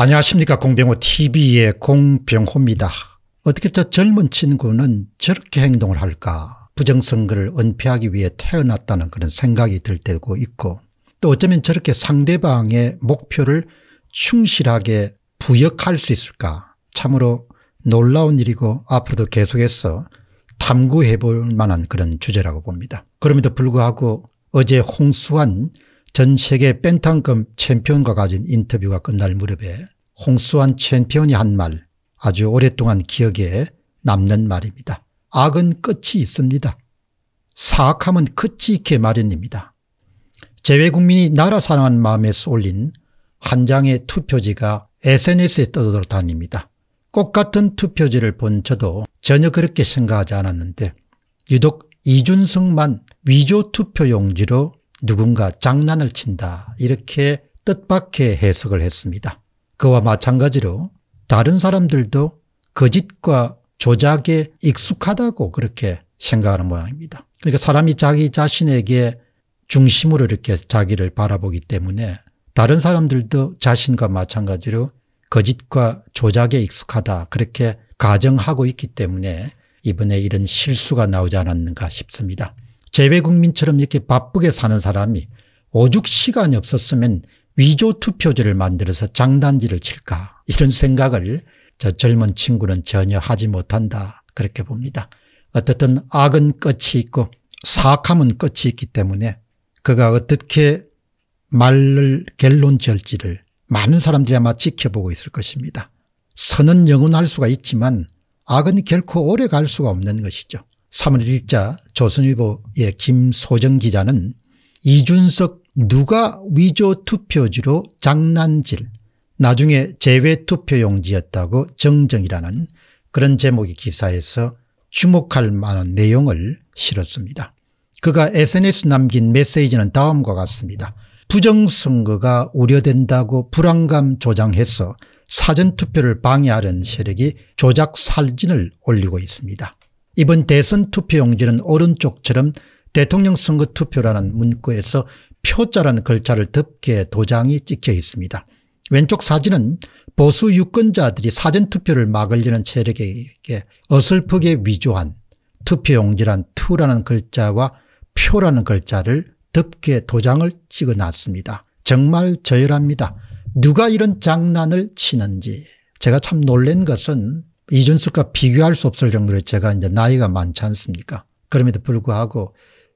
안녕하십니까 공병호 tv의 공병호입니다. 어떻게 저 젊은 친구는 저렇게 행동을 할까 부정선거를 은폐하기 위해 태어났다는 그런 생각이 들 때도 있고 또 어쩌면 저렇게 상대방의 목표를 충실하게 부역할 수 있을까 참으로 놀라운 일이고 앞으로도 계속해서 탐구해 볼 만한 그런 주제라고 봅니다. 그럼에도 불구하고 어제 홍수환 전 세계 뺀탕급 챔피언과 가진 인터뷰가 끝날 무렵에 홍수환 챔피언이 한 말 아주 오랫동안 기억에 남는 말입니다. 악은 끝이 있습니다. 사악함은 끝이 있게 마련입니다. 제외국민이 나라 사랑한 마음에 쏠린 한 장의 투표지가 SNS에 떠돌아다닙니다. 꽃같은 투표지를 본 저도 전혀 그렇게 생각하지 않았는데 유독 이준석만 위조 투표 용지로 누군가 장난을 친다 이렇게 뜻밖의 해석을 했습니다. 그와 마찬가지로 다른 사람들도 거짓과 그 조작에 익숙하다고 그렇게 생각하는 모양입니다. 그러니까 사람이 자기 자신에게 중심으로 이렇게 자기를 바라보기 때문에 다른 사람들도 자신과 마찬가지로 거짓과 그 조작에 익숙하다 그렇게 가정하고 있기 때문에 이번에 이런 실수가 나오지 않았는가 싶습니다. 재외국민처럼 이렇게 바쁘게 사는 사람이 오죽 시간이 없었으면 위조 투표지를 만들어서 장단지를 칠까 이런 생각을 저 젊은 친구는 전혀 하지 못한다 그렇게 봅니다. 어떻든 악은 끝이 있고 사악함은 끝이 있기 때문에 그가 어떻게 말을 결론 지을지를 많은 사람들이 아마 지켜보고 있을 것입니다. 선은 영원할 수가 있지만 악은 결코 오래 갈 수가 없는 것이죠. 3월 1일자 조선일보의 김소정 기자는 이준석 누가 위조 투표지로 장난질 나중에 재외투표용지였다고 정정이라는 그런 제목의 기사에서 주목할 만한 내용을 실었습니다. 그가 sns 남긴 메시지는 다음과 같습니다. 부정선거가 우려된다고 불안감 조장해서 사전투표를 방해하는 세력이 조작 살진을 올리고 있습니다. 이번 대선 투표 용지는 오른쪽처럼 대통령 선거 투표라는 문구에서 표자라는 글자를 덮게 도장이 찍혀 있습니다. 왼쪽 사진은 보수 유권자들이 사전투표를 막으려는 세력에게 어설프게 위조한 투표용지란 투라는 글자와 표라는 글자를 덮게 도장을 찍어놨습니다. 정말 저열합니다. 누가 이런 장난을 치는지 제가 참 놀란 것은 이준석과 비교할 수 없을 정도로 제가 이제 나이가 많지 않습니까? 그럼에도 불구하고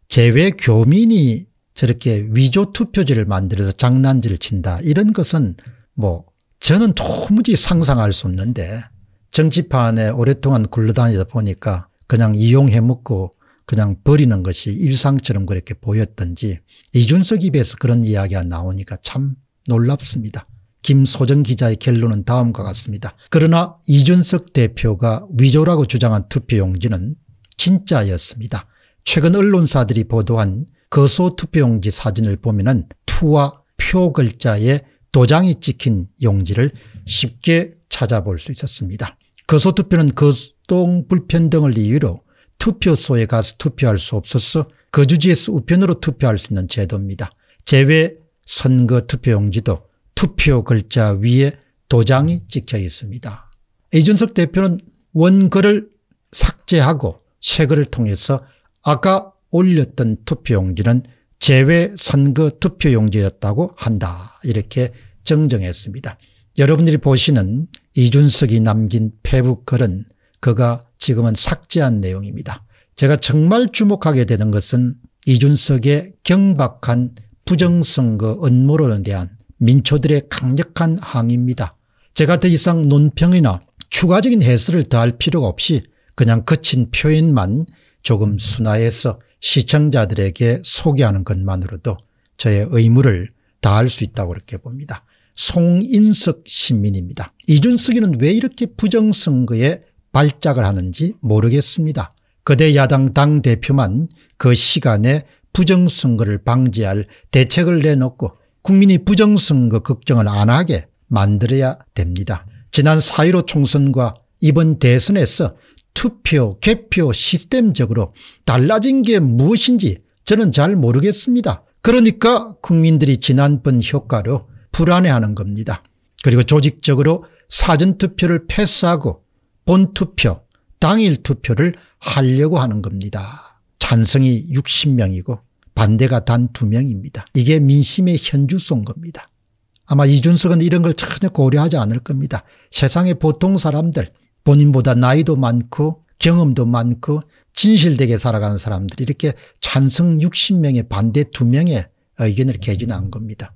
재외 교민이 저렇게 위조 투표지를 만들어서 장난질을 친다 이런 것은 뭐 저는 도무지 상상할 수 없는데 정치판에 오랫동안 굴러다니다 보니까 그냥 이용해 먹고 그냥 버리는 것이 일상처럼 그렇게 보였던지 이준석 입에서 그런 이야기가 나오니까 참 놀랍습니다. 김소정 기자의 결론은 다음과 같습니다. 그러나 이준석 대표가 위조라고 주장한 투표용지는 진짜였습니다. 최근 언론사들이 보도한 거소 투표용지 사진을 보면 투와 표 글자에 도장이 찍힌 용지를 쉽게 찾아볼 수 있었습니다. 거소 투표는 거동 불편 등을 이유로 투표소에 가서 투표할 수 없어서 거주지에서 우편으로 투표할 수 있는 제도입니다. 제외 선거 투표용지도 투표 글자 위에 도장이 찍혀 있습니다. 이준석 대표는 원글을 삭제하고 새 글을 통해서 아까 올렸던 투표용지는 제외 선거 투표용지였다고 한다 이렇게 정정했습니다. 여러분들이 보시는 이준석이 남긴 페북 글은 그가 지금은 삭제한 내용입니다. 제가 정말 주목하게 되는 것은 이준석의 경박한 부정선거 음모론에 대한 민초들의 강력한 항의입니다. 제가 더 이상 논평이나 추가적인 해설을 더할 필요가 없이 그냥 거친 표현만 조금 순화해서 시청자들에게 소개하는 것만으로도 저의 의무를 다할 수 있다고 그렇게 봅니다. 송인석 시민입니다. 이준석이는 왜 이렇게 부정선거에 발작을 하는지 모르겠습니다. 그대 야당 당대표만 그 시간에 부정선거를 방지할 대책을 내놓고 국민이 부정선거 걱정을 안 하게 만들어야 됩니다. 지난 4.15 총선과 이번 대선에서 투표 개표 시스템적으로 달라진 게 무엇인지 저는 잘 모르겠습니다. 그러니까 국민들이 지난번 효과로 불안해하는 겁니다. 그리고 조직적으로 사전투표를 패스하고 본투표 당일투표를 하려고 하는 겁니다. 찬성이 60명이고 반대가 단 두 명입니다. 이게 민심의 현주소인 겁니다. 아마 이준석은 이런 걸 전혀 고려하지 않을 겁니다. 세상의 보통 사람들 본인보다 나이도 많고 경험도 많고 진실되게 살아가는 사람들이 이렇게 찬성 60명에 반대 2명의 의견을 개진한 겁니다.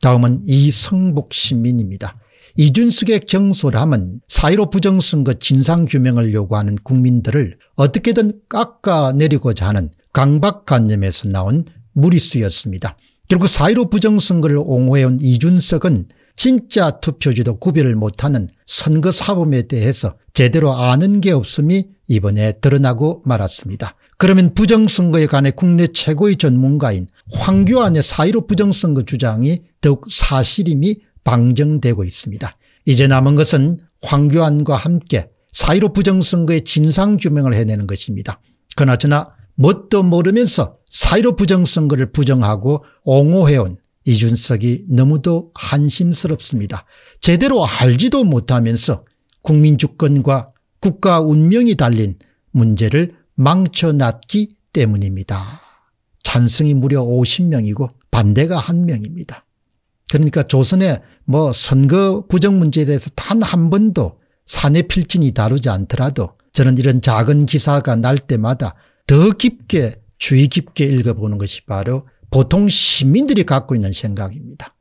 다음은 이성복 시민입니다. 이준석의 경솔함은 사1로 부정선거 진상규명을 요구하는 국민들을 어떻게든 깎아내리고자 하는 강박관념에서 나온 무리수였습니다. 결국 사1로 부정선거를 옹호해온 이준석은 진짜 투표지도 구별을 못하는 선거 사범에 대해서 제대로 아는 게 없음이 이번에 드러나고 말았습니다. 그러면 부정선거에 관해 국내 최고의 전문가인 황교안의 사1로 부정선거 주장이 더욱 사실임이 방정되고 있습니다. 이제 남은 것은 황교안과 함께 사1로 부정선거의 진상규명을 해내는 것입니다. 그나저나 뭣도 모르면서 사이로 부정선거를 부정하고 옹호해온 이준석이 너무도 한심스럽습니다. 제대로 알지도 못하면서 국민주권과 국가 운명이 달린 문제를 망쳐놨기 때문입니다. 찬성이 무려 50명이고 반대가 1명입니다. 그러니까 조선의 뭐 선거 부정 문제에 대해서 단 한 번도 사내 필진이 다루지 않더라도 저는 이런 작은 기사가 날 때마다 더 깊게 주의 깊게 읽어보는 것이 바로 보통 시민들이 갖고 있는 생각입니다.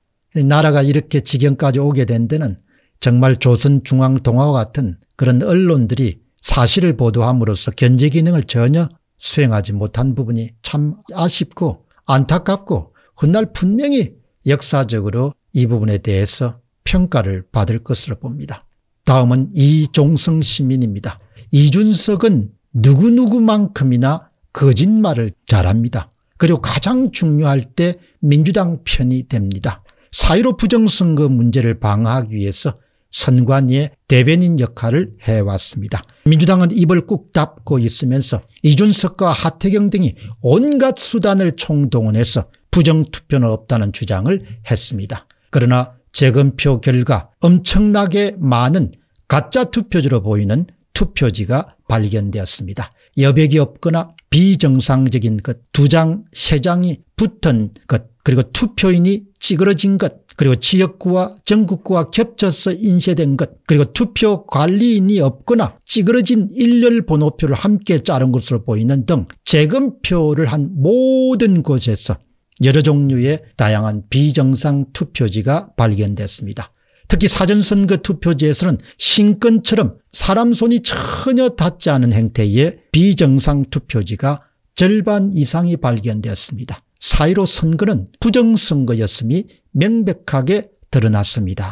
나라가 이렇게 지경까지 오게 된 데는 정말 조선중앙동화와 같은 그런 언론들이 사실을 보도함으로써 견제 기능을 전혀 수행하지 못한 부분이 참 아쉽고 안타깝고 훗날 분명히 역사적으로 이 부분에 대해서 평가를 받을 것으로 봅니다. 다음은 이종성 시민입니다. 이준석은 누구누구만큼이나 거짓말을 잘합니다. 그리고 가장 중요할 때 민주당 편이 됩니다. 4 1 5 부정선거 문제를 방어하기 위해서 선관위의 대변인 역할을 해왔습니다. 민주당은 입을 꾹 닫고 있으면서 이준석과 하태경 등이 온갖 수단을 총동원해서 부정투표는 없다는 주장을 했습니다. 그러나 재검표 결과 엄청나게 많은 가짜 투표지로 보이는 투표지가 발견되었습니다. 여백이 없거나 비정상적인 것, 두 장, 세 장이 붙은 것, 그리고 투표인이 찌그러진 것, 그리고 지역구와 전국구와 겹쳐서 인쇄된 것, 그리고 투표 관리인이 없거나 찌그러진 일렬 번호표를 함께 자른 것으로 보이는 등 재검표를 한 모든 곳에서 여러 종류의 다양한 비정상 투표지가 발견됐습니다. 특히 사전선거 투표지에서는 신권처럼 사람 손이 전혀 닿지 않은 행태의 비정상 투표지가 절반 이상이 발견되었습니다. 4.15 선거는 부정선거였음이 명백하게 드러났습니다.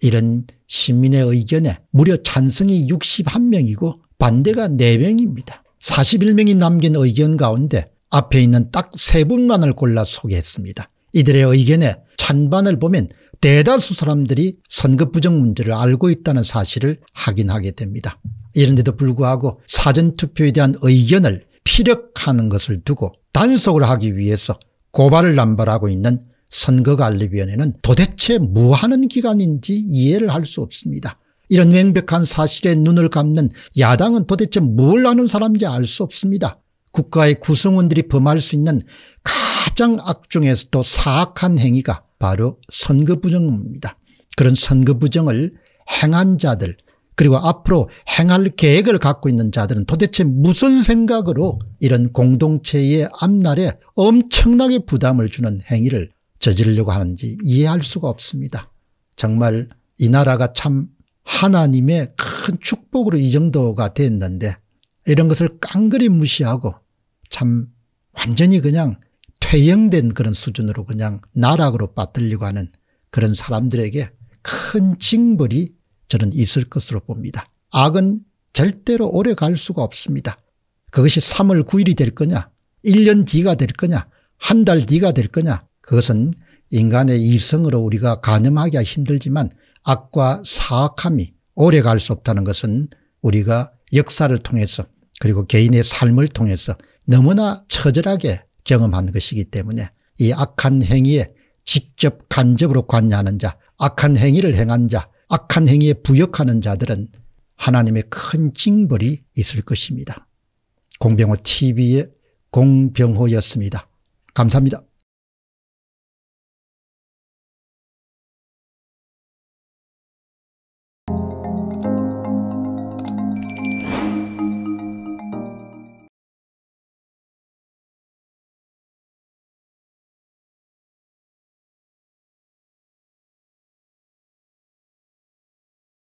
이런 시민의 의견에 무려 찬성이 61명이고 반대가 4명입니다. 41명이 남긴 의견 가운데 앞에 있는 딱 3분만을 골라 소개했습니다. 이들의 의견에 찬반을 보면 대다수 사람들이 선거 부정 문제를 알고 있다는 사실을 확인하게 됩니다. 이런데도 불구하고 사전투표에 대한 의견을 피력하는 것을 두고 단속을 하기 위해서 고발을 남발하고 있는 선거관리위원회는 도대체 뭐하는 기관인지 이해를 할 수 없습니다. 이런 명백한 사실에 눈을 감는 야당은 도대체 뭘 하는 사람인지 알 수 없습니다. 국가의 구성원들이 범할 수 있는 가장 악중에서도 사악한 행위가 바로 선거부정입니다. 그런 선거부정을 행한 자들 그리고 앞으로 행할 계획을 갖고 있는 자들은 도대체 무슨 생각으로 이런 공동체의 앞날에 엄청나게 부담을 주는 행위를 저지르려고 하는지 이해할 수가 없습니다. 정말 이 나라가 참 하나님의 큰 축복으로 이 정도가 됐는데 이런 것을 깡그리 무시하고 참 완전히 그냥 퇴영된 그런 수준으로 그냥 나락으로 빠뜨리고 려 하는 그런 사람들에게 큰 징벌이 저는 있을 것으로 봅니다. 악은 절대로 오래 갈 수가 없습니다. 그것이 3월 9일이 될 거냐 1년 뒤가 될 거냐 한 달 뒤가 될 거냐 그것은 인간의 이성으로 우리가 가늠하기가 힘들지만 악과 사악함이 오래 갈 수 없다는 것은 우리가 역사를 통해서 그리고 개인의 삶을 통해서 너무나 처절하게 경험한 것이기 때문에 이 악한 행위에 직접 간접으로 관여하는 자 악한 행위를 행한 자 악한 행위에 부역하는 자들은 하나님의 큰 징벌이 있을 것입니다. 공병호 TV의 공병호였습니다. 감사합니다.